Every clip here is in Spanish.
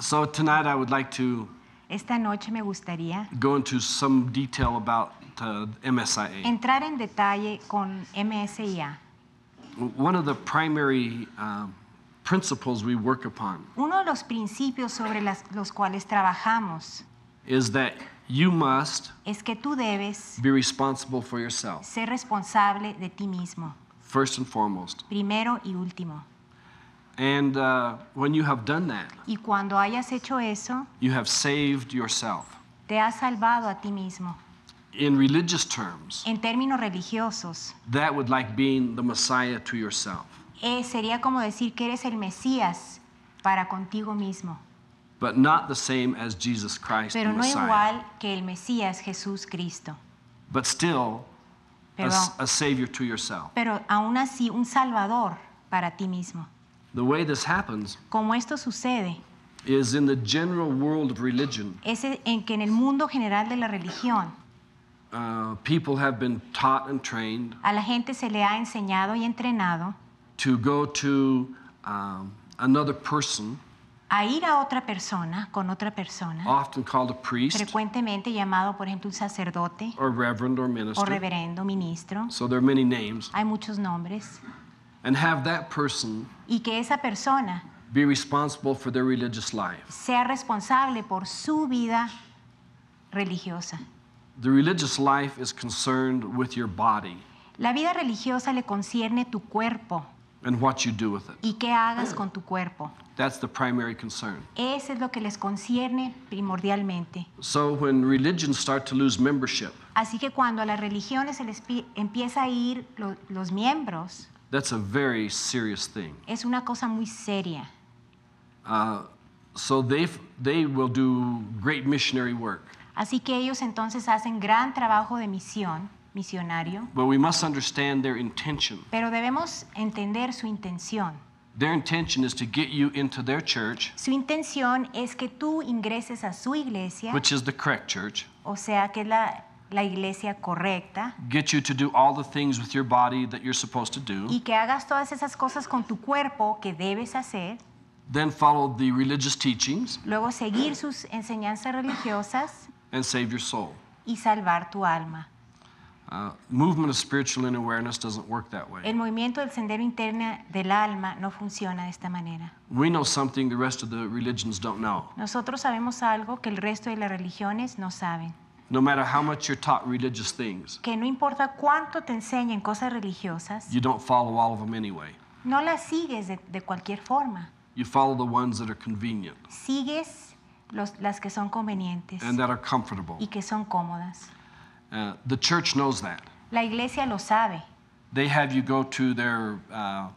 So tonight I would like to Esta noche me gustaría go into some detail about uh, MSIA. entrar en detalle con MSIA. One of the primary uh, principles we work upon Uno de los principios sobre las- los cuales trabajamos is that you must es que tú debes be responsible for yourself, ser responsable de ti mismo, first and foremost. primero y último. And uh, when you have done that, y cuando hayas hecho eso, you have saved yourself. Te has salvado a ti mismo. In religious terms, en términos religiosos, that would like being the Messiah to yourself. Eh, sería como decir que eres el Mesías para contigo mismo. But not the same as Jesus Christ, Pero no Messiah. igual que el Mesías Jesús Cristo. But still, pero, a, a savior to yourself. Pero aún así un salvador para ti mismo. The way this happens como esto sucede is in the general world of religion. es en que en el mundo general de la religión uh, people have been taught and trained a la gente se le ha enseñado y entrenado to go to um, another person a ir a otra persona con otra persona often called a priest, frecuentemente llamado por ejemplo un sacerdote or reverend or minister. o reverendo ministro so there are many names hay muchos nombres and have that person y que esa persona be responsible for their religious life. sea responsable por su vida religiosa. The religious life is concerned with your body La vida religiosa le concierne tu cuerpo and what you do with it. y qué hagas con tu cuerpo. That's the primary concern. Ese es lo que les concierne primordialmente. So when religions start to lose membership, Así que cuando a las religiones se les empieza a ir lo- los miembros, that's a very serious thing. Es una cosa muy seria. Uh, so they, they will do great missionary work. Así que ellos entonces hacen gran trabajo de misión, misionario. But we must understand their intention. Pero debemos entender su intención. Their intention is to get you into their church. Su intención es que tú ingreses a su iglesia. Which is the correct church. O sea, que la la iglesia correcta. Y que hagas todas esas cosas con tu cuerpo que debes hacer. Luego seguir sus enseñanzas religiosas. Y salvar tu alma. El movimiento del sendero interno del alma no funciona de esta manera. Nosotros sabemos algo que el resto de las religiones no saben. No matter how much you're taught religious things. Que no importa cuánto te enseñen cosas religiosas. You don't follow all of them anyway. No las sigues de, de cualquier forma. You follow the ones that are convenient. Sigues los, las que son convenientes. And that are comfortable. Y que son cómodas. Uh, the church knows that. La iglesia lo sabe. They have you go to their uh,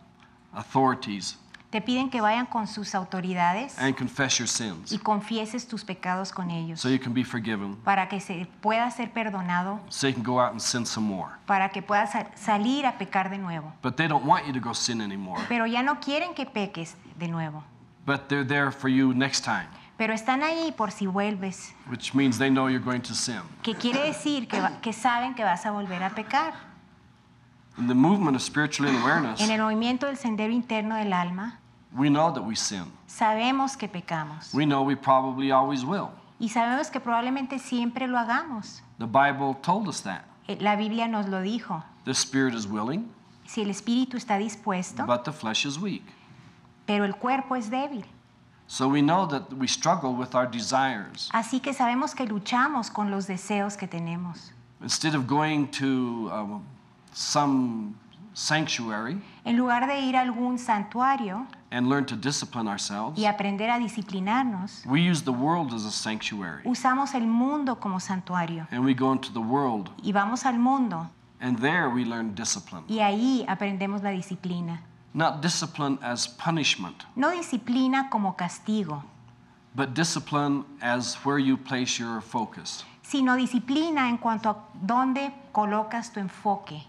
authorities Te piden que vayan con sus autoridades y confieses tus pecados con ellos para que se pueda ser perdonado, para que puedas salir a pecar de nuevo. Pero ya no quieren que peques de nuevo. Pero están ahí por si vuelves. Que quiere decir que, saben que vas a volver a pecar. en el movimiento del sendero interno del alma, We know that we sin. Sabemos que pecamos. We know we probably always will. Y sabemos que probablemente siempre lo hagamos. The Bible told us that. Eh, la Biblia nos lo dijo. The spirit is willing. Si el espíritu está dispuesto. But the flesh is weak. Pero el cuerpo es débil. So we know that we struggle with our desires. Así que sabemos que luchamos con los deseos que tenemos. Instead of going to um, some sanctuary, en lugar de ir a algún santuario, and learn to discipline ourselves. Y aprender a disciplinarnos. We use the world as a sanctuary. Usamos el mundo como santuario. And we go into the world. Y vamos al mundo. And there we learn discipline. Y ahí aprendemos la disciplina. Not discipline as punishment. No disciplina como castigo. But discipline as where you place your focus. Sino disciplina en cuanto a dónde colocas tu enfoque.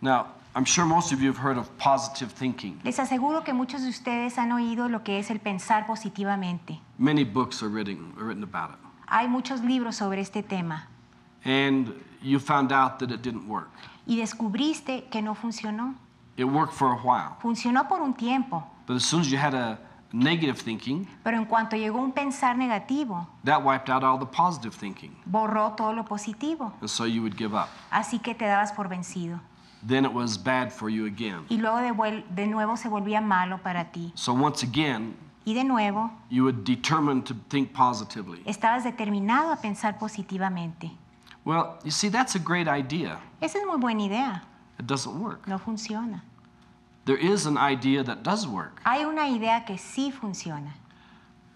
Now, I'm sure most of you have heard of positive thinking. Les aseguro que muchos de ustedes han oído lo que es el pensar positivamente. Many books are written, are written about it. Hay muchos libros sobre este tema. And you found out that it didn't work. Y descubriste que no funcionó. It worked for a while. Funcionó por un tiempo. But as soon as you had a negative thinking, pero en cuanto llegó un pensar negativo, that wiped out all the positive thinking. Borró todo lo positivo. And so you would give up. Así que te dabas por vencido. then it was bad for you again. Y luego de, de nuevo se volvía malo para ti. So once again, y de nuevo, you were determined to think positively. Estabas determinado a pensar positivamente. Well, you see, that's a great idea. Esa es muy buena idea. It doesn't work. No funciona. There is an idea that does work. Hay una idea que sí funciona.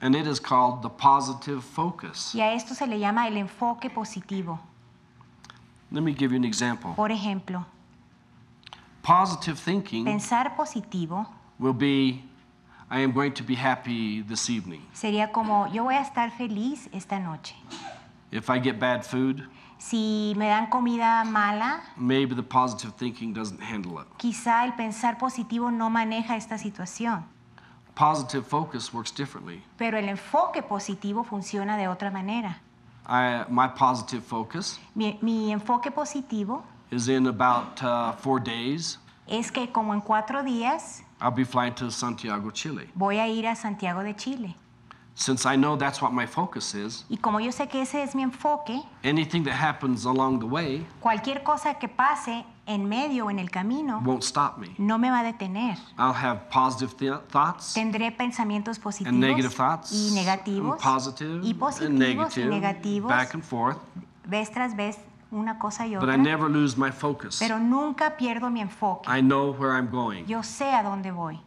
And it is called the positive focus. Y a esto se le llama el enfoque positivo. Let me give you an example. Por ejemplo. Positive thinking Pensar positivo will be I am going to be happy this evening. Sería como yo voy a estar feliz esta noche. If I get bad food, si me dan comida mala, maybe the positive thinking doesn't handle it. Quizá el pensar positivo no maneja esta situación. Positive focus works differently. Pero el enfoque positivo funciona de otra manera. I, my positive focus mi, mi enfoque positivo is in about uh, four days. Es que como en cuatro días. I'll be flying to Santiago, Chile. Voy a ir a Santiago de Chile. Since I know that's what my focus is. Y como yo sé que ese es mi enfoque. Anything that happens along the way. Cualquier cosa que pase en medio o en el camino. Won't stop me. No me va a detener. I'll have positive th thoughts. Tendré pensamientos positivos. And negative thoughts. Y negativos. And positive. Y positivos and negative, y negativos. Back and forth. Vez tras vez una cosa y But I never lose my focus. pero nunca pierdo mi enfoque. I know where I'm going. Yo sé a dónde voy.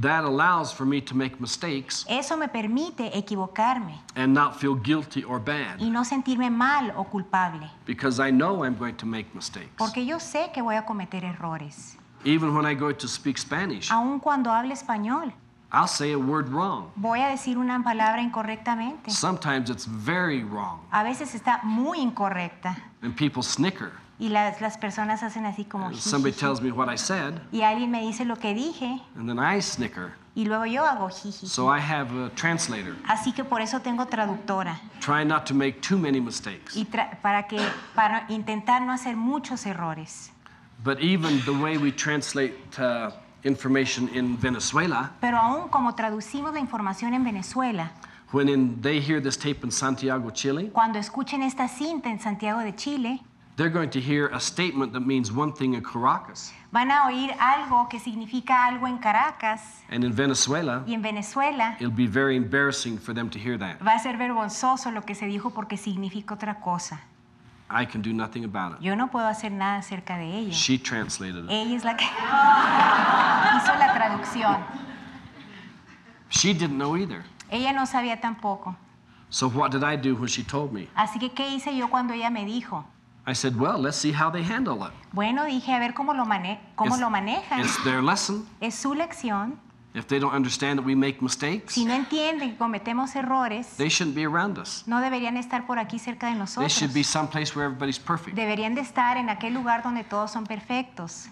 That allows for me to make mistakes Eso me permite equivocarme and not feel guilty or y no sentirme mal o culpable, because I know I'm going to make mistakes. porque yo sé que voy a cometer errores, Even when I go to speak Spanish, aun cuando hable español. I'll say a word wrong. Voy a decir una palabra incorrectamente. Sometimes it's very wrong. A veces está muy incorrecta. And people snicker. Y las, las personas hacen así como. And somebody tells me what I said. Y alguien me dice lo que dije. And then I snicker. Y luego yo hago jiji. So I have a translator. Así que por eso tengo traductora. Try not to make too many mistakes. Y para que para intentar no hacer muchos errores. But even the way we translate uh, information in Venezuela, Pero aún como traducimos la información en Venezuela, when in, they hear this tape in Santiago, Chile, cuando escuchen esta cinta en Santiago de Chile, they're going to hear a statement that means one thing in Caracas. Van a oír algo que significa algo en Caracas. And in Venezuela, y en Venezuela, it'll be very embarrassing for them to hear that. Va a ser vergonzoso lo que se dijo porque significa otra cosa. I can do nothing about it. Yo no puedo hacer nada acerca de ella. She translated it. Ella es la que hizo la traducción. She didn't know either. Ella no sabía tampoco. So what did I do when she told me? Así que qué hice yo cuando ella me dijo? I said, well, let's see how they handle it. Bueno, dije, a ver cómo lo, mane cómo it's, lo manejan. It's their lesson. Es su lección. If they don't understand that we make mistakes, si no entienden que cometemos errores, they shouldn't be around us. no deberían estar por aquí cerca de nosotros. They should be someplace where everybody's perfect. Deberían de estar en aquel lugar donde todos son perfectos.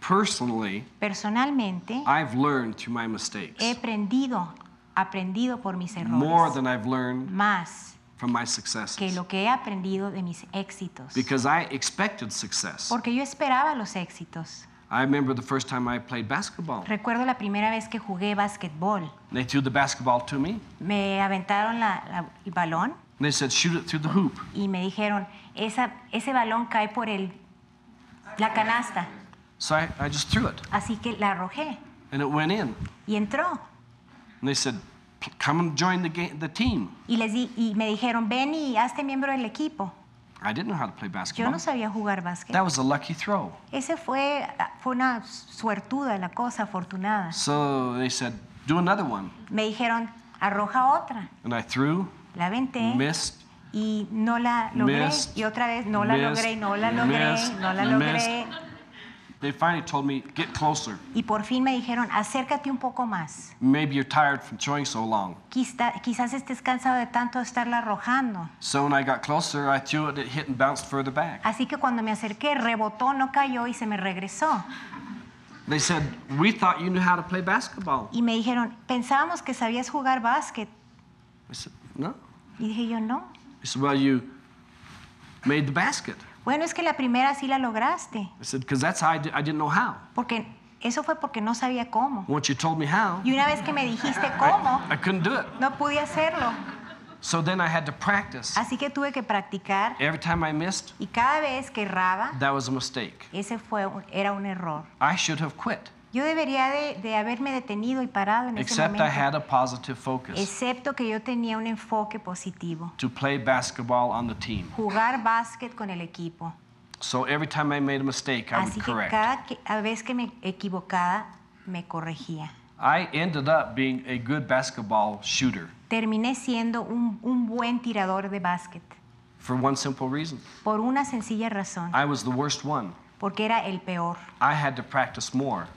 Personally, Personalmente, I've learned through my mistakes. he aprendido, aprendido por mis errores. More than I've learned más from my successes. que lo que he aprendido de mis éxitos. Because I expected success. Porque yo esperaba los éxitos. I remember the first time I played basketball. Recuerdo la primera vez que jugué They threw the basketball to me. aventaron el balón. they said, shoot it through the hoop. Y me dijeron, ese balón cae por la canasta. Así que la arrojé. And Y entró. they said, come and join the, team. Y, y me dijeron, ven y hazte miembro del equipo. I didn't know how to play Yo no sabía jugar básquet. That was a lucky throw. Ese fue, fue una suertuda la cosa, afortunada. So they said, do another one. Me dijeron, arroja otra. And I threw, La aventé missed, y no la logré. Missed, y otra vez, no la missed, logré, no la logré, missed, no la logré. missed. They finally told me, get closer. Y por fin me dijeron, acércate un poco más. Maybe you're tired from throwing so long. Quizá, quizás estés cansado de tanto estarla arrojando. So when I got closer, I threw it, it hit and bounced further back. Así que cuando me acerqué, rebotó, no cayó y se me regresó. They said, we thought you knew how to play basketball. Y me dijeron, pensábamos que sabías jugar básquet. I said, no. Y dije yo, no. They said, well, you made the basket. Bueno, es que la primera sí la lograste. Porque eso fue porque no sabía cómo. y una vez que me dijiste cómo, no pude hacerlo. Así que tuve que practicar. y cada vez que erraba, Ese fue era un error. I should have quit. Yo debería de, de, haberme detenido y parado en Except ese momento. I had a positive focus. Excepto que yo tenía un enfoque positivo. To play basketball on the team. Jugar básquet con el equipo. So every time I made a mistake, I Así correct. que cada vez que me equivocaba, me corregía. I ended up being a good basketball shooter. Terminé siendo un, un buen tirador de básquet. For one simple reason. Por una sencilla razón. I was the worst one porque era el peor.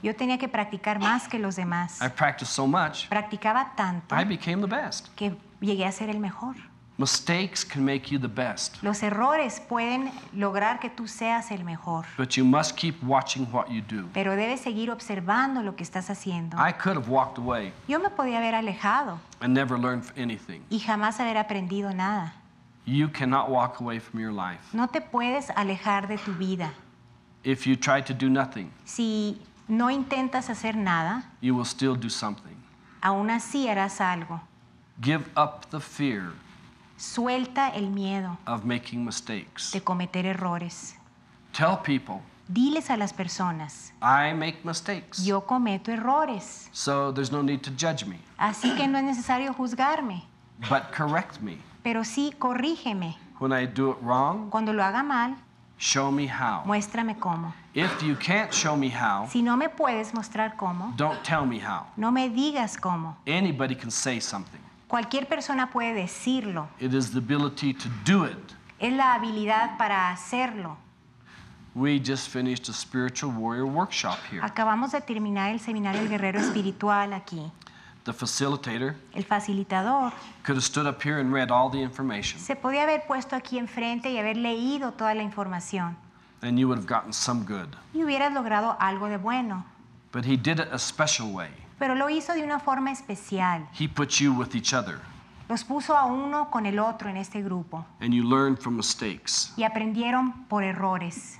Yo tenía que practicar más que los demás. I practiced so much. Practicaba tanto. I became the best. Que llegué a ser el mejor. Mistakes can make you the best. Los errores pueden lograr que tú seas el mejor. Pero debes seguir observando lo que estás haciendo. Yo me podía haber alejado. Y jamás haber aprendido nada. No te puedes alejar de tu vida. If you try to do nothing, si no intentas hacer nada, you will still do something. Aún así harás algo. Give up the fear Suelta el miedo of making mistakes. de cometer errores. Tell people, Diles a las personas, I make mistakes. yo cometo errores, so there's no need to judge me, así que no es necesario juzgarme, but correct me. pero sí corrígeme. When I do it wrong, Cuando lo haga mal, Show me how. Muéstrame cómo. si no me puedes mostrar cómo, No me digas cómo. Anybody Cualquier persona puede decirlo. Es la habilidad para hacerlo. Acabamos de terminar el seminario del guerrero espiritual aquí el facilitador se podía haber puesto aquí enfrente y haber leído toda la información y hubieras logrado algo de bueno pero lo hizo de una forma especial los puso a uno con el otro en este grupo. y aprendieron por errores.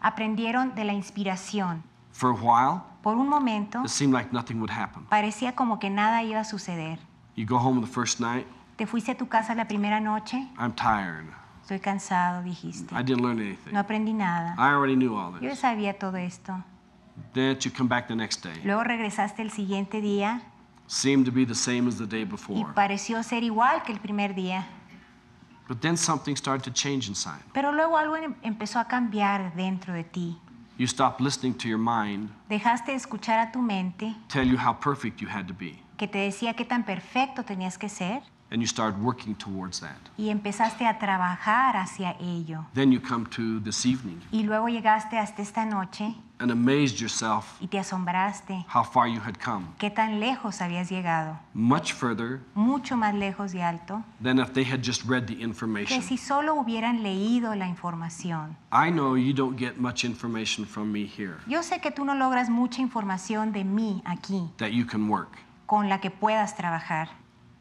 Aprendieron de la inspiración. Por un momento, parecía como que nada iba a suceder. Te fuiste a tu casa la primera noche. Estoy cansado, dijiste. No aprendí nada. Yo sabía todo esto. Luego regresaste el siguiente día. pareció ser igual que el primer día. Pero luego algo em-, empezó a cambiar dentro de ti. You stopped listening to your mind. Dejaste de escuchar a tu mente. Tell you how perfect you had to be. Que te decía qué tan perfecto tenías que ser. And you start working towards that. Y empezaste a trabajar hacia ello. Then you come to this evening. Y luego llegaste hasta esta noche. and amazed yourself y te asombraste how far you had come. Qué tan lejos habías llegado. Much further mucho más lejos y alto than if they had just read the information. que si solo hubieran leído la información. I know you don't get much information from me here. Yo sé que tú no logras mucha información de mí aquí. That you can work. Con la que puedas trabajar.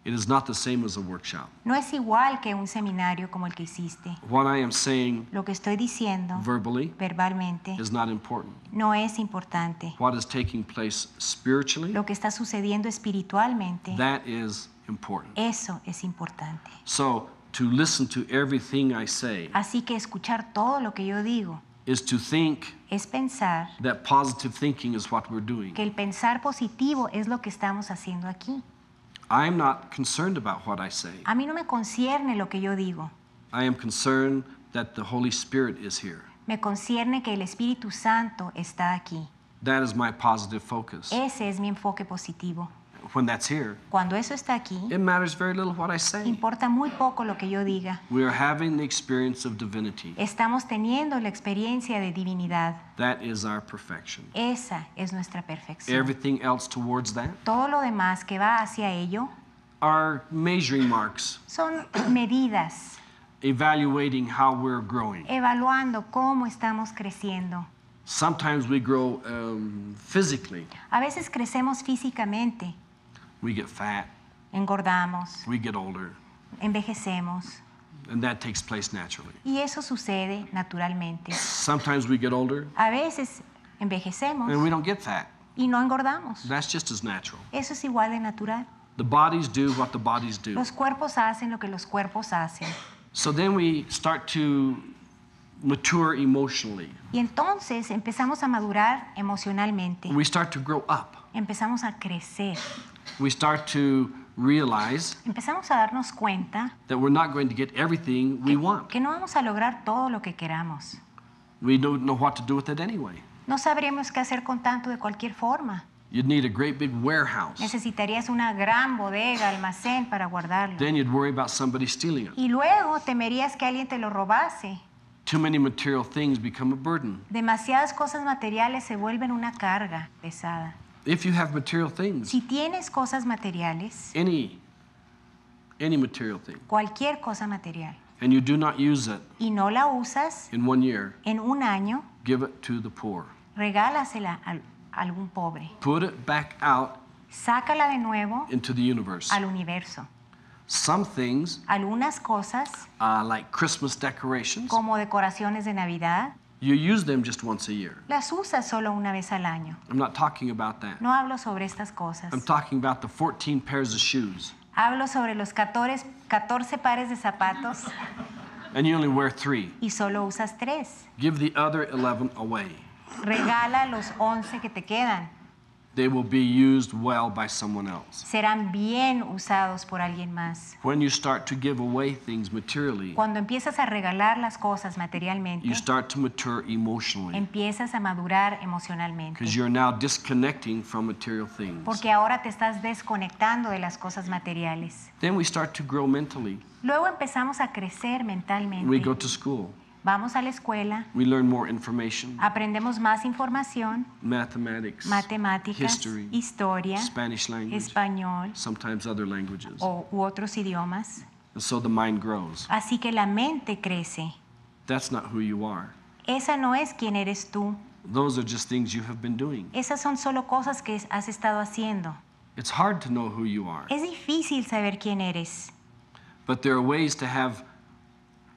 It is not the same as a workshop. No es igual que un seminario como el que hiciste. What I am saying Lo que estoy diciendo verbally verbalmente is not important. no es importante. What is taking place spiritually, Lo que está sucediendo espiritualmente, that is important. eso es importante. So to listen to everything I say Así que escuchar todo lo que yo digo is to think es pensar that positive thinking is what we're doing. que el pensar positivo es lo que estamos haciendo aquí. I'm not concerned about what I say. A mí no me concierne lo que yo digo. I am concerned that the Holy Spirit is here. Me concierne que el Espíritu Santo está aquí. That is my positive focus. Ese es mi enfoque positivo. when that's here, cuando eso está aquí, it matters very little what I say. importa muy poco lo que yo diga. We are having the experience of divinity. Estamos teniendo la experiencia de divinidad. That is our perfection. Esa es nuestra perfección. Everything else towards that. Todo lo demás que va hacia ello are measuring marks. Son medidas. Evaluating how we're growing. Evaluando cómo estamos creciendo. Sometimes we grow um, physically. A veces crecemos físicamente. We get fat. Engordamos. We get older. Envejecemos. And that takes place naturally. Y eso sucede naturalmente. Sometimes we get older. A veces envejecemos. And we don't get fat. Y no engordamos. That's just as natural. Eso es igual de natural. The bodies do what the bodies do. Los cuerpos hacen lo que los cuerpos hacen. So then we start to mature emotionally. Y entonces empezamos a madurar emocionalmente. We start to grow up. Empezamos a crecer. we start to realize empezamos a darnos cuenta that we're not going to get everything we want. que no vamos a lograr todo lo que queramos. We don't know what to do with it anyway. No sabríamos qué hacer con tanto de cualquier forma. You'd need a great big warehouse. Necesitarías una gran bodega, almacén para guardarlo. Then you'd worry about somebody stealing it. Y luego temerías que alguien te lo robase. Too many material things become a burden. Demasiadas cosas materiales se vuelven una carga pesada. If you have material things, si tienes cosas materiales, any, any material thing, cualquier cosa material, and you do not use it, y no la usas, in one year, en un año, give it to the poor. Regálasela a algún pobre. Put it back out Sácala de nuevo into the universe. al universo. Some things, algunas cosas, uh, like Christmas decorations, como decoraciones de Navidad, you use them just once a year. Las usas solo una vez al año. I'm not talking about that. No hablo sobre estas cosas. I'm talking about the 14 pairs of shoes. Hablo sobre los 14, 14 pares de zapatos. And you only wear three. Y solo usas tres. Give the other 11 away. Regala los 11 que te quedan they will be used well by someone else. Serán bien usados por alguien más. When you start to give away things materially, cuando empiezas a regalar las cosas materialmente, you start to mature emotionally. Empiezas a madurar emocionalmente. Because you're now disconnecting from material things. Porque ahora te estás desconectando de las cosas materiales. Then we start to grow mentally. Luego empezamos a crecer mentalmente. We go to school. Vamos a la escuela. We learn more information. Aprendemos más información. Mathematics. Matemáticas. History, historia. Spanish language, español. Sometimes other languages. O, u otros idiomas. And so the mind grows. Así que la mente crece. That's not who you are. Esa no es quien eres tú. Those are just things you have been doing. Esas son solo cosas que has estado haciendo. It's hard to know who you are. Es difícil saber quién eres. But there are ways to have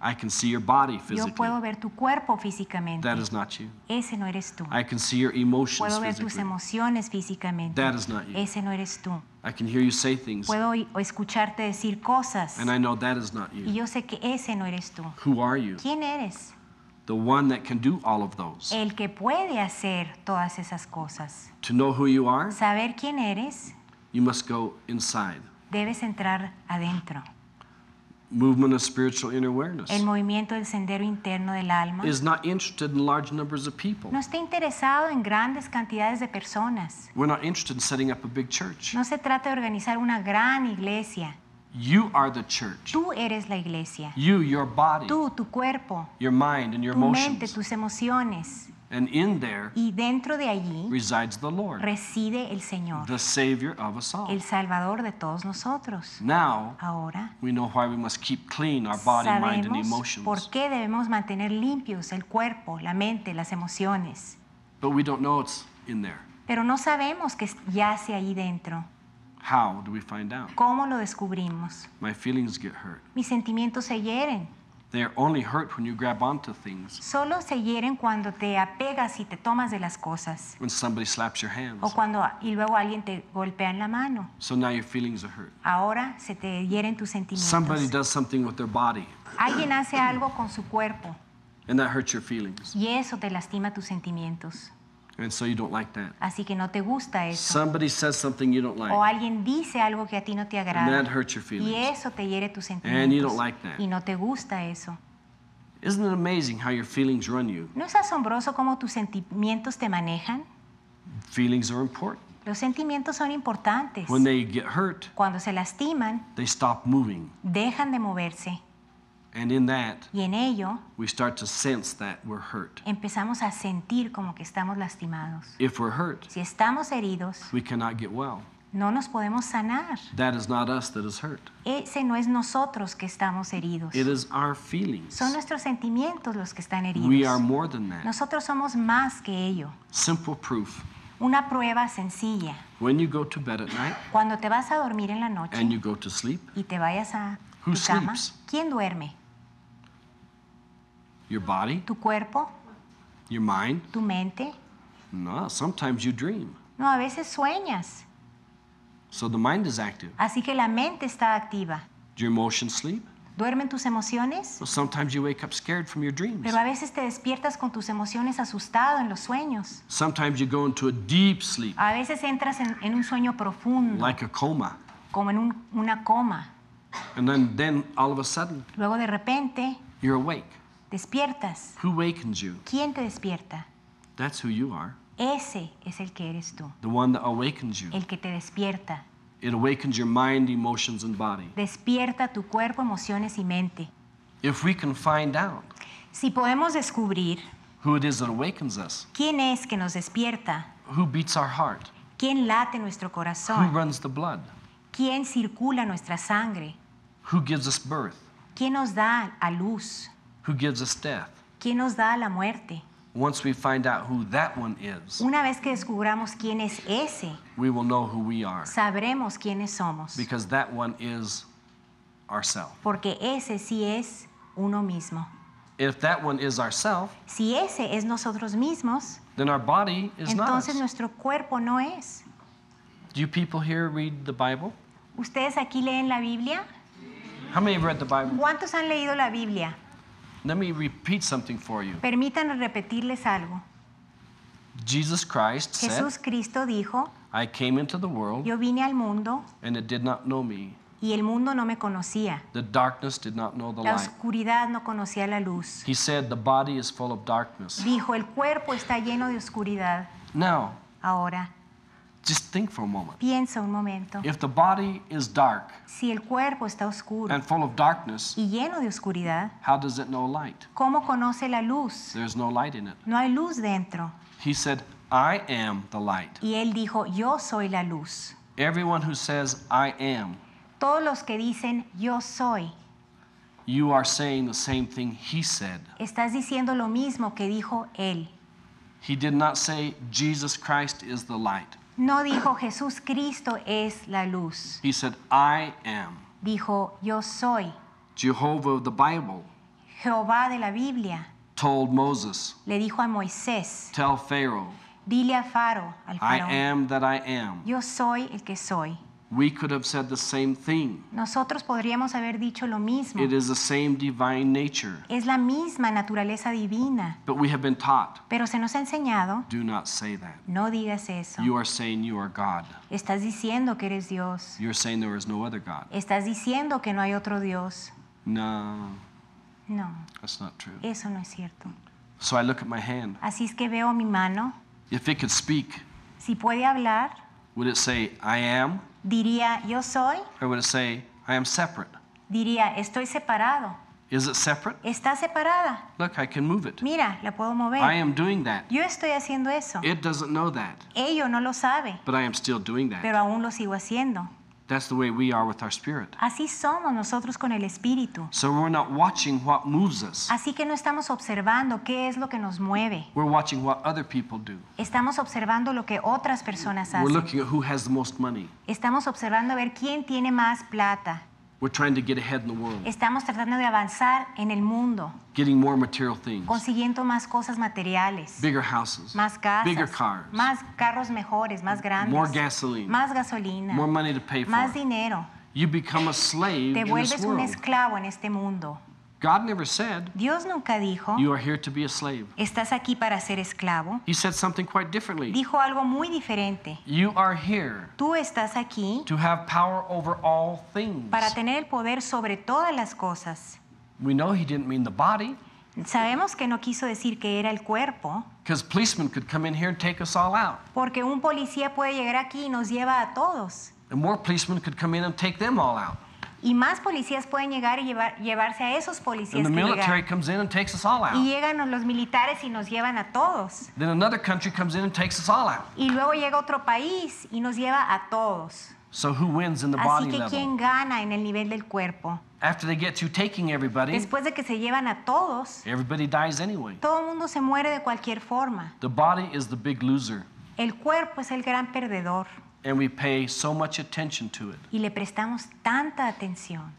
I can see your body physically. Yo puedo ver tu cuerpo físicamente. That is not you. Ese no eres tú. I can see your emotions puedo ver tus emociones físicamente. That is not you. Ese no eres tú. I can hear you say things. Puedo escucharte decir cosas. And I know that is not you. Y yo sé que ese no eres tú. Who are you? ¿Quién eres? The one that can do all of those. El que puede hacer todas esas cosas. To know who you are, saber quién eres, you must go inside. Debes entrar adentro. movement of spiritual inner awareness. El movimiento del sendero interno del alma. Is not interested in large numbers of people. No está interesado en grandes cantidades de personas. We're not interested in setting up a big church. No se trata de organizar una gran iglesia. You are the church. Tú eres la iglesia. You, your body. Tú, tu cuerpo. Your mind and your tu emotions. mente, tus emociones. y dentro de allí reside el Señor, el Salvador de todos nosotros. Ahora, sabemos por qué debemos mantener limpios el cuerpo, la mente, las emociones. Pero no sabemos que yace ahí dentro. How ¿Cómo lo descubrimos? Mis sentimientos se hieren. They're only hurt when you grab onto things. Solo se hieren cuando te apegas y te tomas de las cosas. When somebody slaps your hands. O cuando y luego alguien te golpea en la mano. So now your feelings are hurt. Ahora se te hieren tus sentimientos. Somebody does something with their body. Alguien hace algo con su cuerpo. And that hurts your feelings. Y eso te lastima tus sentimientos. Así que no te gusta eso. O alguien dice algo que a ti no te agrada. Y eso te hiere tus sentimientos. Y no te gusta eso. ¿No es asombroso cómo tus sentimientos te manejan? Los sentimientos son importantes. Cuando se lastiman, dejan de moverse y en ello, empezamos a sentir como que estamos lastimados. si estamos heridos, no nos podemos sanar. Ese no es nosotros que estamos heridos. Son nuestros sentimientos los que están heridos. Nosotros somos más que ello. Simple proof. Una prueba sencilla. Cuando te vas a dormir en la noche y te vayas a tu cama, ¿quién duerme? Your body? Tu cuerpo? Your mind? Tu mente? No, sometimes you dream. No, a veces sueñas. So the mind is active. Así que la mente está activa. Do your emotions sleep? ¿Duermen tus emociones? Well, sometimes you wake up scared from your dreams. Pero a veces te despiertas con tus emociones asustado en los sueños. Sometimes you go into a deep sleep. A veces entras en, en un sueño profundo. Like a coma. Como en un, una coma. And then, then all of a sudden. Luego de repente. You're awake. Despiertas. Who wakens you? ¿Quién te despierta? That's who you are. Ese es el que eres tú. The one that awakens you. El que te despierta. It awakens your mind, emotions and body. Despierta tu cuerpo, emociones y mente. If we can find out. Si podemos descubrir who it is that awakens us. ¿Quién es que nos despierta? Who beats our heart? ¿Quién late nuestro corazón? Who runs the blood? ¿Quién circula nuestra sangre? Who gives us birth? ¿Quién nos da a luz? Who gives us death? ¿Quién nos da la muerte? Once we find out who that one is, Una vez que descubramos quién es ese, we will know who we are sabremos quiénes somos, because that one is ourself. porque ese sí es uno mismo. If that one is ourself, Si ese es nosotros mismos, then our body is not. entonces nuestro cuerpo no es. Do you people here read the Bible? ¿Ustedes aquí leen la Biblia? How many have read the Bible? ¿Cuántos han leído la Biblia? Permítanme repetirles algo. Jesus Jesús Cristo dijo, yo vine al mundo y el mundo no me conocía. la oscuridad no conocía la luz. Dijo, el cuerpo está lleno de oscuridad. Ahora, Just think for a moment. Piensa un momento. If the body is dark si el cuerpo está oscuro and full of darkness, y lleno de oscuridad, how does it know light? ¿cómo conoce la luz? There's no light in it. No hay luz dentro. He said, I am the light. Y él dijo, yo soy la luz. Everyone who says, I am, Todos los que dicen, yo soy, you are saying the same thing he said. estás diciendo lo mismo que dijo él. He did not say, Jesus Christ is the light. No dijo Jesús Cristo es la luz. He said, I am. Dijo, yo soy. Jehová de la Biblia told Moses, le dijo a Moisés, Tell Pharaoh, dile a Faro, I am that I am. yo soy el que soy. We could have said the same thing. Nosotros podríamos haber dicho lo mismo. It is the same divine nature. Es la misma naturaleza divina. But we have been taught. Pero se nos ha enseñado. Do not say that. No digas eso. You are saying you are God. Estás diciendo que eres Dios. You're saying there is no other God. Estás diciendo que no hay otro Dios. No. No. That's not true. Eso no es cierto. So I look at my hand. Así es que veo mi mano. If it could speak. Si puede hablar. Would it say I am? Diría, yo soy. Or would it say, I am separate? Diría, estoy separado. Is it separate? Está separada. Look, I can move it. Mira, la puedo mover. I am doing that. Yo estoy haciendo eso. It doesn't know that. Ello no lo sabe. But I am still doing that. Pero aún lo sigo haciendo. Así somos nosotros con el espíritu. Así que no estamos observando qué es lo que nos mueve. Estamos observando lo que otras personas hacen. Estamos observando a ver quién tiene más plata. We're trying to get ahead in the world. Estamos tratando de avanzar en el mundo. Getting more material things. Consiguiendo más cosas materiales. Bigger houses. Más casas. Bigger cars. Más carros mejores, más grandes. More gasoline. Más gasolina. More money to pay for. Más dinero. You become a slave Te vuelves in this world. un esclavo en este mundo. God never said, Dios nunca dijo, you are here to be a slave. Estás aquí para ser esclavo. He said something quite differently. Dijo algo muy diferente. You are here Tú estás aquí to have power over all things. para tener el poder sobre todas las cosas. We know he didn't mean the body. Sabemos que no quiso decir que era el cuerpo. Because Could come in here and take us all out. Porque un policía puede llegar aquí y nos lleva a todos. And more policemen could come in and take them all out y más policías pueden llegar y llevarse a esos policías. Y llegan los militares y nos llevan a todos. Y luego llega otro país y nos lleva a todos. So Así que quién gana en el nivel del cuerpo. Después de que se llevan a todos, todo el mundo se muere de cualquier forma. El cuerpo es el gran perdedor. Y le prestamos tanta atención.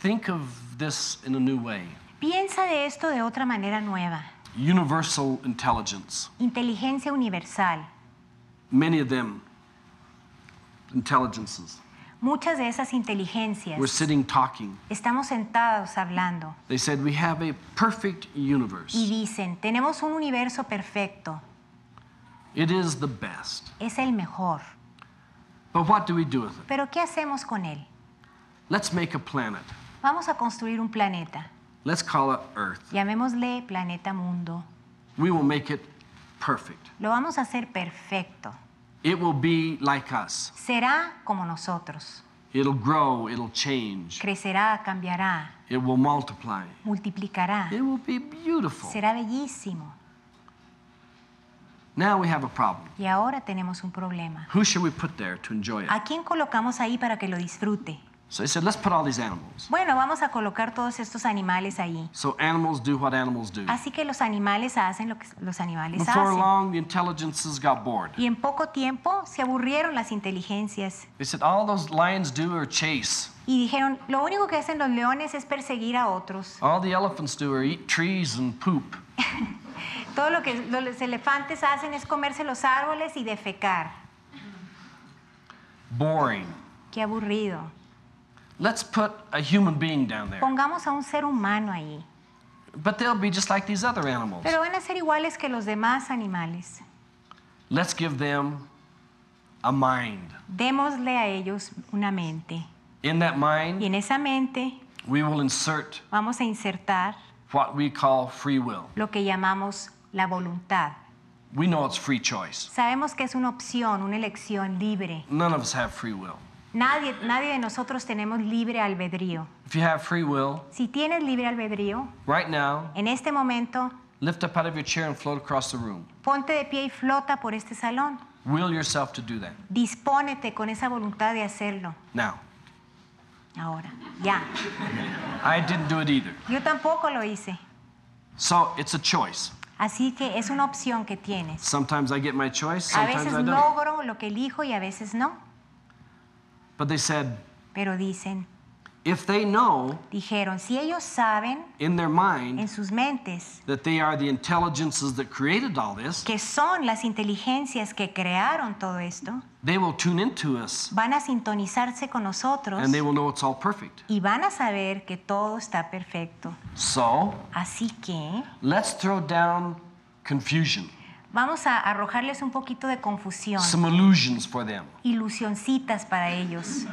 Think of this in a new way. Piensa de esto de otra manera nueva. Universal intelligence. Inteligencia universal. Many of them Muchas de esas inteligencias. We're sitting talking. Estamos sentados hablando. They said we have a perfect universe. Y dicen, tenemos un universo perfecto. Es el mejor. Pero ¿qué hacemos con él? Vamos a construir un planeta. Llamémosle planeta mundo. Lo vamos a hacer perfecto. Será como nosotros. Crecerá, cambiará. Multiplicará. Será bellísimo. Y ahora tenemos un problema. ¿A quién colocamos ahí para que lo disfrute? So Bueno, vamos a colocar todos estos animales ahí. Así que los animales hacen lo que los animales hacen. Y en poco tiempo se aburrieron las inteligencias. Y dijeron, lo único que hacen los leones es perseguir a otros. All the elephants do are eat trees and Todo lo que los elefantes hacen es comerse los árboles y defecar. Qué aburrido. Pongamos a un ser humano ahí. Pero van a ser iguales que los demás animales. Let's give them a mind. Démosle a ellos una mente. y en esa mente, vamos a insertar lo que llamamos la voluntad. We know it's free choice. Sabemos que es una opción, una elección libre. None of us have free will. Nadie, nadie de nosotros tenemos libre albedrío. If you have free will, si tienes libre albedrío, right now, en este momento, lift up out of your chair and float across the room. Ponte de pie y flota por este salón. Will yourself to do that. Dispónete con esa voluntad de hacerlo. Now. Ahora, ya. I didn't do it either. Yo tampoco lo hice. So it's a choice. Así que es una opción que tienes. a veces logro lo que elijo y a veces no. Pero dicen, dijeron, si ellos saben en sus mentes que son las inteligencias que crearon todo esto, van a sintonizarse con nosotros y van a saber que todo está perfecto. Así que, Vamos a arrojarles un poquito de confusión. Some illusions Ilusioncitas para ellos.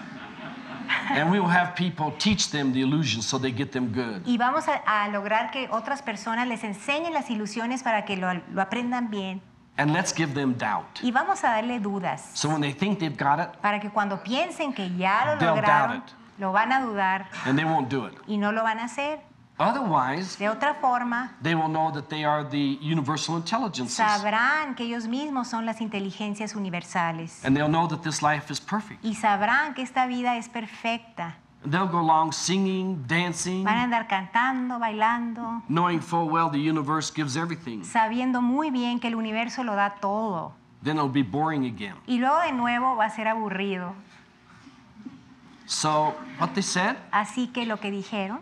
Y vamos a, lograr que otras personas les enseñen las ilusiones para que lo, aprendan bien. Y vamos a darle dudas. para que cuando piensen que ya lo lograron, lo van a dudar. Y no lo van a hacer. Otherwise, de otra forma, they will know that they are the universal intelligences. sabrán que ellos mismos son las inteligencias universales. And they'll know that this life is perfect. Y sabrán que esta vida es perfecta. They'll go along singing, dancing. Van a andar cantando, bailando. Knowing full well the universe gives everything. Sabiendo muy bien que el universo lo da todo. Then it'll be boring again. Y luego de nuevo va a ser aburrido. So, what they said, Así que lo que dijeron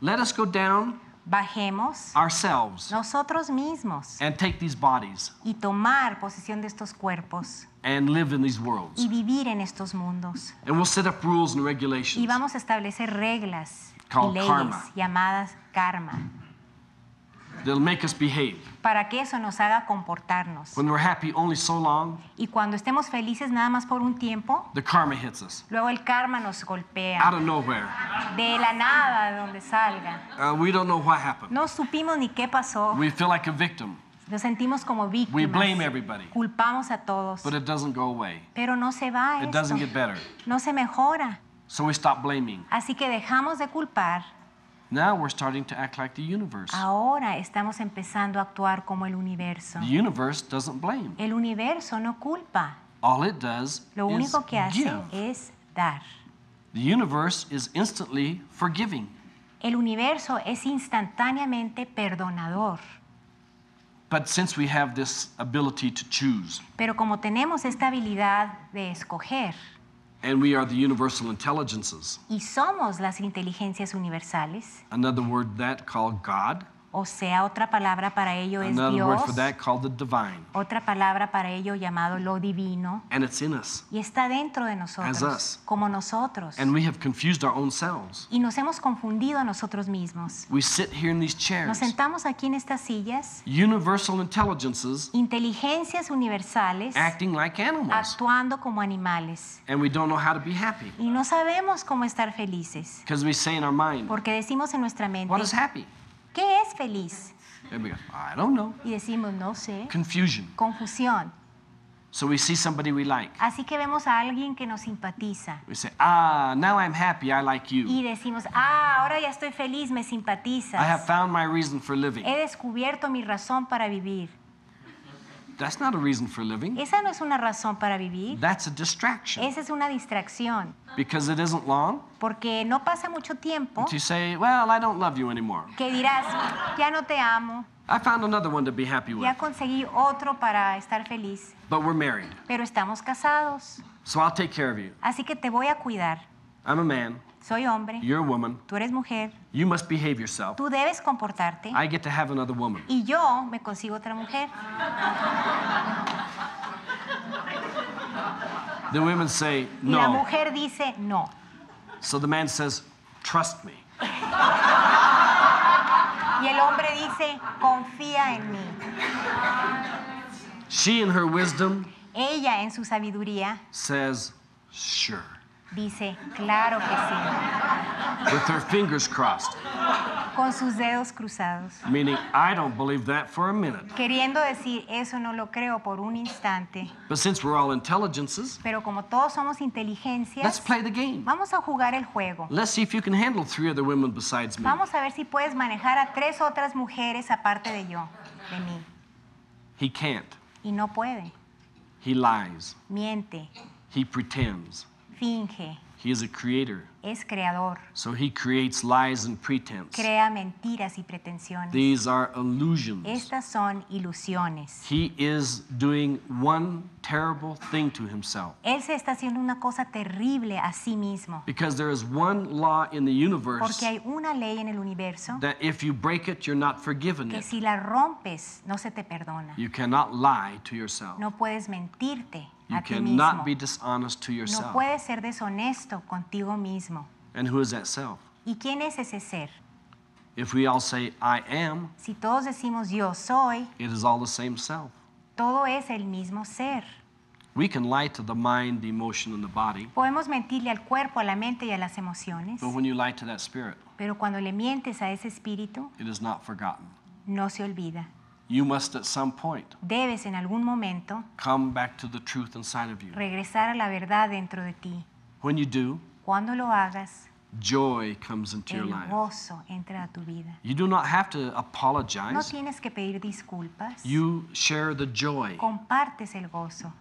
Let us go down Bajemos ourselves nosotros mismos and take these bodies y tomar posesión de estos cuerpos and live in these worlds. y vivir en estos mundos. And we'll set up rules and regulations Y vamos a establecer reglas y Called leyes karma. llamadas karma. They'll make us behave. Para que eso nos haga comportarnos. When we're happy only so long, y cuando estemos felices nada más por un tiempo, the karma hits us. luego el karma nos golpea. Out of nowhere. De la nada, de donde salga. Uh, we don't know what happened. No supimos ni qué pasó. We feel like a victim. Nos sentimos como víctimas. We blame everybody. Culpamos a todos. But it doesn't go away. Pero no se va. It esto. doesn't get better. No se mejora. So we stop blaming. Así que dejamos de culpar. Ahora estamos empezando a actuar como el universo. El universo no culpa. Lo único que hace es dar. El universo es instantáneamente perdonador. Pero como tenemos esta habilidad de escoger, And we are the universal intelligences. Y somos las inteligencias universales. Another word that called God. O sea, otra palabra para ello es Dios. Otra palabra para ello llamado lo divino. Y está dentro de nosotros, como nosotros. Y nos hemos confundido a nosotros mismos. Nos sentamos aquí en estas sillas. Inteligencias universales. Actuando como animales. Y no sabemos cómo estar felices. Porque decimos en nuestra mente. ¿Qué es feliz? Y decimos, no sé. Confusión. Así que vemos a alguien que nos simpatiza. Ah, y decimos, ah, ahora ya estoy feliz, me simpatizas. He descubierto mi razón para vivir. That's not a reason for living. Esa no es una razón para vivir. That's a distraction. Esa es una distracción. Because it isn't long. Porque no pasa mucho tiempo. To say, well, I don't love you anymore. Que dirás, ya no te amo. I found another one to be happy with. Ya conseguí otro para estar feliz. But we're married. Pero estamos casados. So I'll take care of you. Así que te voy a cuidar. I'm a man. Soy hombre. You're a woman. Tú eres mujer. You must behave yourself. Tú debes comportarte. I get to have another woman. Y yo me consigo otra mujer. The women say no. Y la mujer dice no. So the man says, trust me. Y el hombre dice, confía en mí. She in her wisdom Ella en su sabiduría says, sure. Dice, claro que sí. Con sus dedos cruzados. Queriendo decir, eso no lo creo por un instante. Pero como todos somos inteligencias, vamos a jugar el juego. Vamos a ver si puedes manejar a tres otras mujeres aparte de yo, de mí. Y no puede. Miente. He finge. He is a creator. Es creador. So he creates lies and pretense. Crea mentiras y pretensiones. These are illusions. Estas son ilusiones. He is doing one terrible thing to himself. Él se está haciendo una cosa terrible a sí mismo. Because there is one law in the universe. Porque hay una ley en el universo. That if you break it, you're not forgiven. Que it. si la rompes, no se te perdona. You cannot lie to yourself. No puedes mentirte. You cannot be dishonest to yourself. No puedes ser deshonesto contigo mismo. And who is that self? ¿Y quién es ese ser? If we all say, I am, Si todos decimos yo soy, it is all the same self. todo es el mismo ser. We can lie to the mind, the emotion, and the body, Podemos mentirle al cuerpo, a la mente y a las emociones, but when you lie to that spirit, pero cuando le mientes a ese espíritu, it is not forgotten. no se olvida. You must at some point debes en algún momento come back to the truth inside of you. regresar a la verdad dentro de ti. When you do, Cuando lo hagas, joy comes into your life. gozo entra a tu vida. You do not have to No apologize. tienes que pedir disculpas. You share the joy. Compartes el gozo.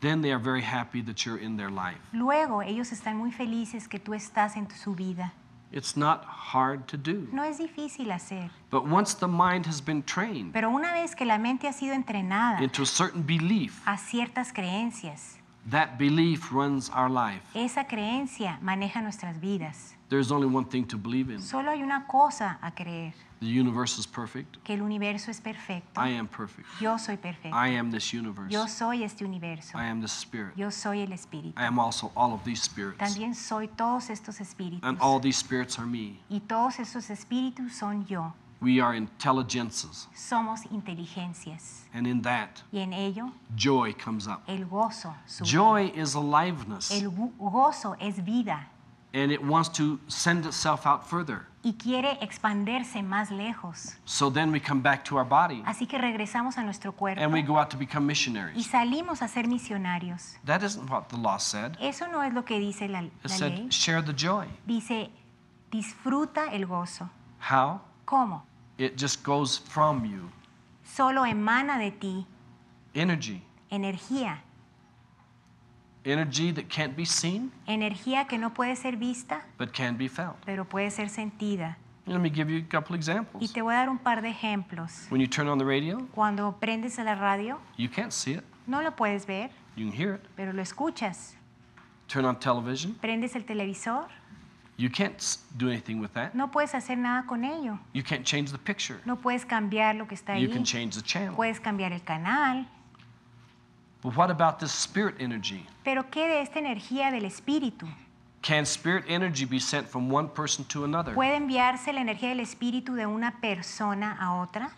Then they are very happy that you're in their life. Luego ellos están muy felices que tú estás en su vida. It's not hard to do. No es difícil hacer. But once the mind has been trained Pero una vez que la mente ha sido entrenada into a certain belief, a ciertas creencias, that belief runs our life. Esa creencia maneja nuestras vidas. There's only one thing to believe in. Solo hay una cosa a creer. The universe is perfect. Que el universo es perfecto. I am perfect. Yo soy perfecto. I am this universe. Yo soy este universo. I am the spirit. Yo soy el espíritu. I am also all of these spirits. También soy todos estos espíritus. And all these spirits are me. Y todos estos espíritus son yo. We are intelligences. Somos inteligencias. And in that, y en ello, joy comes up. El gozo sube. Joy is aliveness. El gozo es vida. And it wants to send itself out further. Y quiere expandirse más lejos. So then we come back to our body. Así que regresamos a nuestro cuerpo. And we go out to become missionaries. Y salimos a ser misionarios. That isn't what the law said. Eso no es lo que dice la, It said, ley. Share the joy. Dice, disfruta el gozo. How? ¿Cómo? It just goes from you. Solo emana de ti. Energy. Energía. Energía que no puede ser vista, pero puede ser sentida. Y te voy a dar un par de ejemplos. Cuando prendes la radio, no lo puedes ver, pero lo escuchas. Prendes el televisor, no puedes hacer nada con ello. No puedes cambiar lo que está ahí. Puedes cambiar el canal, But what about this spirit energy? Pero qué de esta energía del espíritu? Can spirit energy be sent from one person to another? ¿Puede enviarse la energía del espíritu de una persona a otra?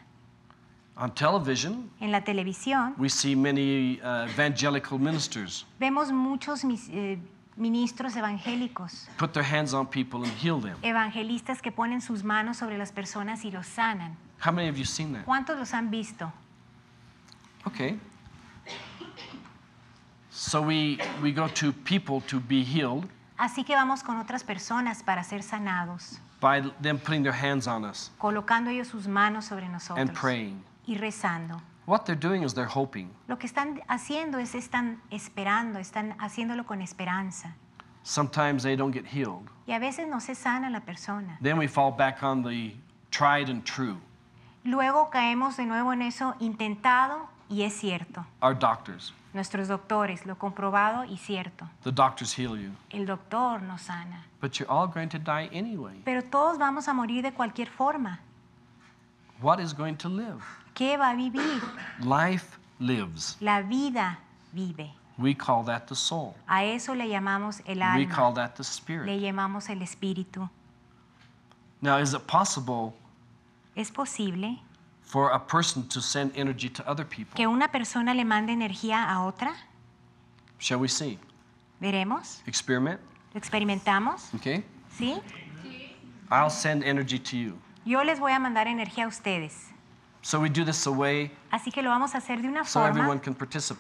On television, en la televisión, we see many uh, evangelical ministers. Vemos muchos eh, ministros evangélicos. Put their hands on people and heal them. Evangelistas que ponen sus manos sobre las personas y los sanan. How many have you seen that? ¿Cuántos los han visto? Okay. So we, we go to people to be healed. Así que vamos con otras personas para ser sanados. By them putting their hands on us. Colocando ellos sus manos sobre nosotros. And praying. Y rezando. What they're doing is they're hoping. Lo que están haciendo es están esperando, están haciéndolo con esperanza. Sometimes they don't get healed. Y a veces no se sana la persona. Then we fall back on the tried and true. Luego caemos de nuevo en eso intentado y es cierto. Our doctors. Nuestros doctores, lo comprobado y cierto. El doctor nos sana. Pero todos vamos a morir de cualquier forma. ¿Qué va a vivir? Life lives. La vida vive. We call that the soul. A eso le llamamos el alma. We call that the spirit. Le llamamos el espíritu. is possible? Es posible que una persona le mande energía a otra. Shall we see? Veremos. Experiment. Experimentamos. Okay. Sí. I'll send energy to you. Yo les voy a mandar energía a ustedes. So we do this Así que lo vamos a hacer de una forma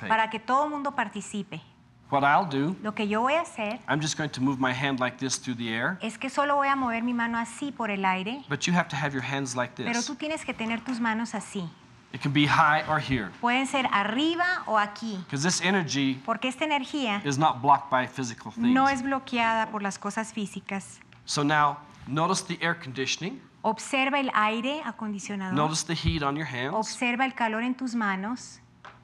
para que todo el mundo participe. What I'll do, lo que yo voy a hacer I'm just going to move my hand like this through the air. es que solo voy a mover mi mano así por el aire. But you have to have your hands like this. Pero tú tienes que tener tus manos así. It can be high or here. Pueden ser arriba o aquí. Because this energy Porque esta energía is not blocked by physical things. no es bloqueada por las cosas físicas. So now, notice the air conditioning. Observa el aire acondicionado. Notice the heat on your hands. Observa el calor en tus manos.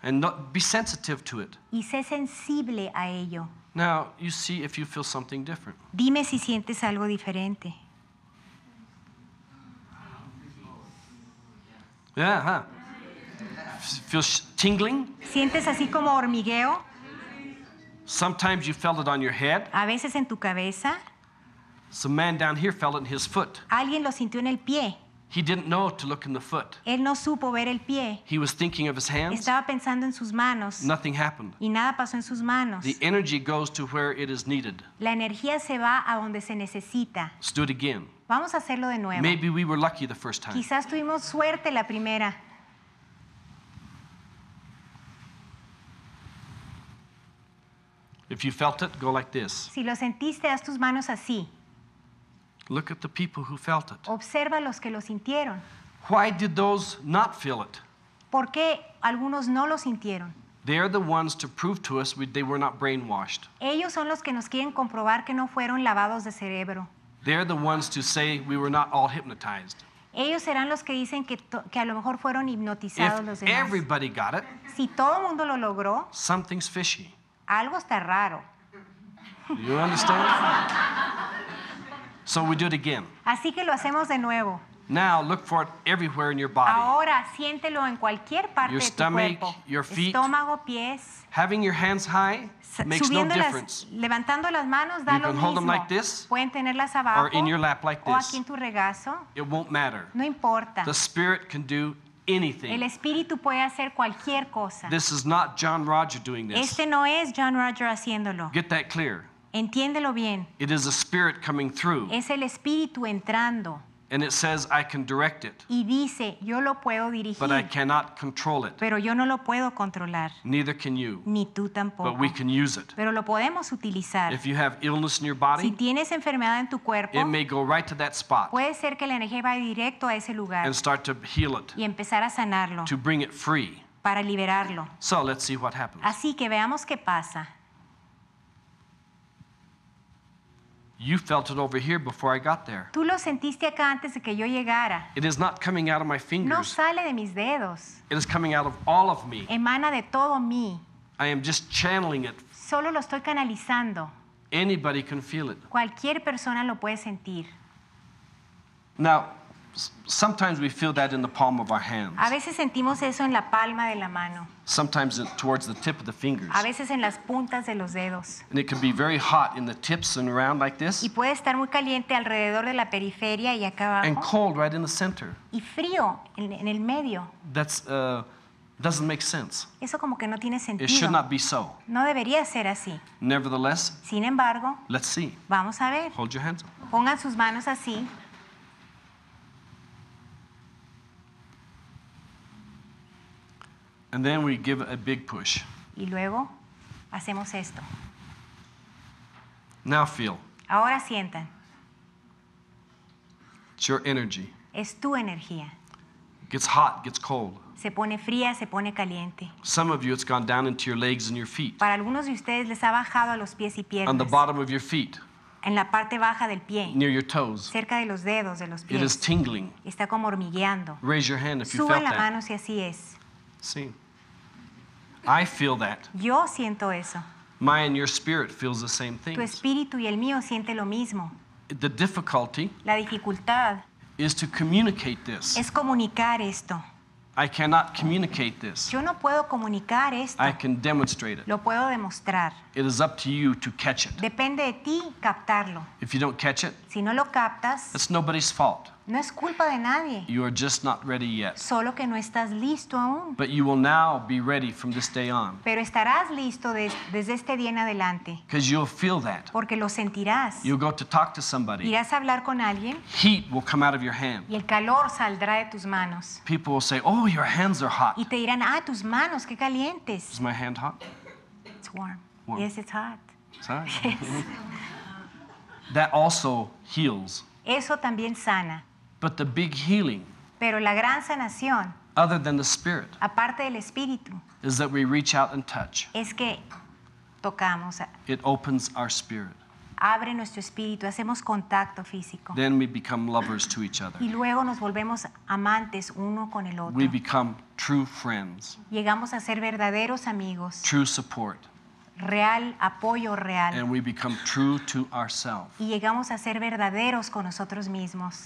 And not be sensitive to it. Y sé sensible a ello. Now, you see if you feel something different. Dime si sientes algo diferente. Yeah, huh? Feels tingling? ¿Sientes así como hormigueo? Sometimes you felt it on your head. A veces en tu cabeza. Some man down here felt it in his foot. Alguien lo sintió en el pie. He didn't know to look in the foot. Él no supo ver el pie. He was thinking of his hands. Estaba pensando en sus manos. Nothing happened. Y nada pasó en sus manos. The energy goes to where it is needed. La energía se va a donde se necesita. let again. Vamos a hacerlo de nuevo. Maybe we were lucky the first time. Quizás tuvimos suerte la primera. If you felt it, go like this. Si lo sentiste, haz tus manos así. Look at the people who felt it. Observa los que lo sintieron. Why did those not feel it? ¿Por qué algunos no lo sintieron? They're the ones to prove to us we, they were not brainwashed. Ellos son los que nos quieren comprobar que no fueron lavados de cerebro. They're the ones to say we were not all hypnotized. Ellos serán los que dicen que, to, que a lo mejor fueron hipnotizados If los demás. Everybody got it, si todo el mundo lo logró, something's fishy. algo está raro. You understand? So we do it again. Así que lo hacemos de nuevo. Now look for it everywhere in your body. Ahora siéntelo en cualquier parte your stomach, de tu cuerpo. Your feet. Estómago, pies. Having your hands high makes no difference. Levantando las manos da you lo can mismo. Hold them like this, Pueden tenerlas abajo or in your lap like this. o aquí en tu regazo. It won't matter. No importa. The spirit can do anything. El espíritu puede hacer cualquier cosa. This is not John Roger doing this. Este no es John Roger haciéndolo. Get that clear. Entiéndelo bien. Es el Espíritu entrando. Y dice, yo lo puedo dirigir. Pero yo no lo puedo controlar. Ni tú tampoco. Pero lo podemos utilizar. si tienes enfermedad en tu cuerpo, Puede ser que la energía vaya directo a ese lugar. Y empezar a sanarlo. Para liberarlo. Así que veamos qué pasa. You felt it over here before I got there. Tú lo sentiste acá antes de que yo llegara. It is not coming out of my fingers. No sale de mis dedos. It is coming out of all of me. Emana de todo mí. I am just channeling it. Solo lo estoy canalizando. Anybody can feel it. Cualquier persona lo puede sentir. Now, Sometimes we feel that in the palm of our hands. A veces sentimos eso en la palma de la mano. Sometimes towards the tip of the fingers. A veces en las puntas de los dedos. And it can be very hot in the tips and around like this. Y puede estar muy caliente alrededor de la periferia y acá abajo. And cold right in the center. Y frío en, en el medio. That's uh, doesn't make sense. Eso como que no tiene sentido. It should not be so. No debería ser así. Nevertheless, sin embargo, let's see. Vamos a ver. Hold your hands Pongan sus manos así. And then we give a big push. Y luego hacemos esto. Now feel. Ahora sientan. It's your energy. Es tu energía. Gets hot, gets cold. Se pone fría, se pone caliente. Some of you it's gone down into your legs and your feet. Para algunos de ustedes les ha bajado a los pies y piernas. On the bottom of your feet. En la parte baja del pie. Near your toes. Cerca de los dedos de los pies. It is tingling. Está como hormigueando. Raise your hand if you that. felt la mano that. si así es. I feel that. Yo siento eso. My and your spirit feels the same thing. Tu espíritu y el mío siente lo mismo. The difficulty La dificultad is to communicate this. es comunicar esto. I cannot communicate this. Yo no puedo comunicar esto. I can demonstrate it. Lo puedo demostrar. It is up to you to catch it. Depende de ti captarlo. If you don't catch it, si no lo captas, it's nobody's fault. No es culpa de nadie. Solo que no estás listo aún. Pero estarás listo desde este día en adelante. Porque lo sentirás. Irás a hablar con alguien. Y el calor saldrá de tus manos. People say, "Oh, your hands are hot." Y te dirán, "Ah, tus manos qué calientes." Is my hand hot? It's warm. Yes, it's hot. that also heals. Eso también sana. But the big healing, Pero la gran sanación, other than the Spirit, aparte del Espíritu, is that we reach out and touch. es que tocamos, It opens our spirit. abre nuestro espíritu, hacemos contacto físico. Then we become lovers to each other. Y luego nos volvemos amantes uno con el otro. We become true friends, Llegamos a ser verdaderos amigos, true support, real, apoyo real. Y llegamos a ser verdaderos con nosotros mismos.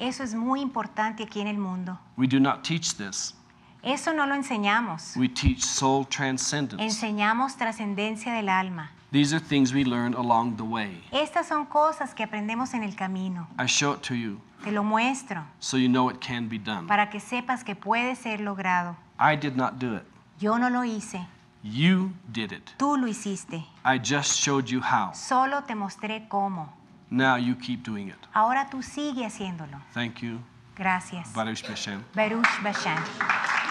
Eso es muy importante aquí en el mundo. We do not teach this. Eso no lo enseñamos. We teach soul transcendence. Enseñamos trascendencia del alma. These are things we along the way. Estas son cosas que aprendemos en el camino. I show to you. Te lo muestro. So you know it can be done. Para que sepas que puede ser logrado. I did not do it. Yo no lo hice. You did it. Tú lo hiciste. I just showed you how. Solo te mostré cómo. Now you keep doing it. Ahora tú sigue haciéndolo. Thank you. Gracias. Baruch Bashem. Baruch Bashem.